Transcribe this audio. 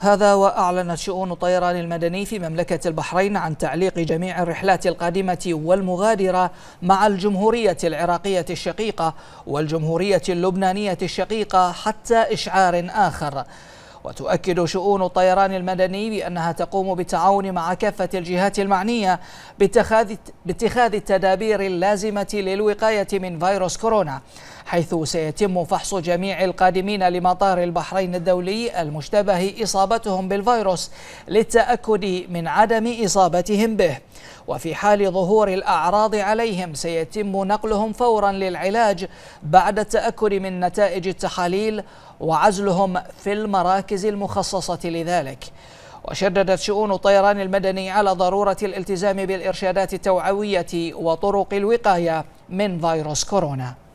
هذا وأعلنت شؤون الطيران المدني في مملكة البحرين عن تعليق جميع الرحلات القادمة والمغادرة مع الجمهورية العراقية الشقيقة والجمهورية اللبنانية الشقيقة حتى إشعار آخر وتؤكد شؤون الطيران المدني بأنها تقوم بالتعاون مع كافة الجهات المعنية باتخاذ التدابير اللازمة للوقاية من فيروس كورونا حيث سيتم فحص جميع القادمين لمطار البحرين الدولي المشتبه إصابتهم بالفيروس للتأكد من عدم إصابتهم به وفي حال ظهور الأعراض عليهم سيتم نقلهم فورا للعلاج بعد التأكد من نتائج التحاليل وعزلهم في المراكز المخصصة لذلك وشددت شؤون الطيران المدني على ضرورة الالتزام بالإرشادات التوعوية وطرق الوقاية من فيروس كورونا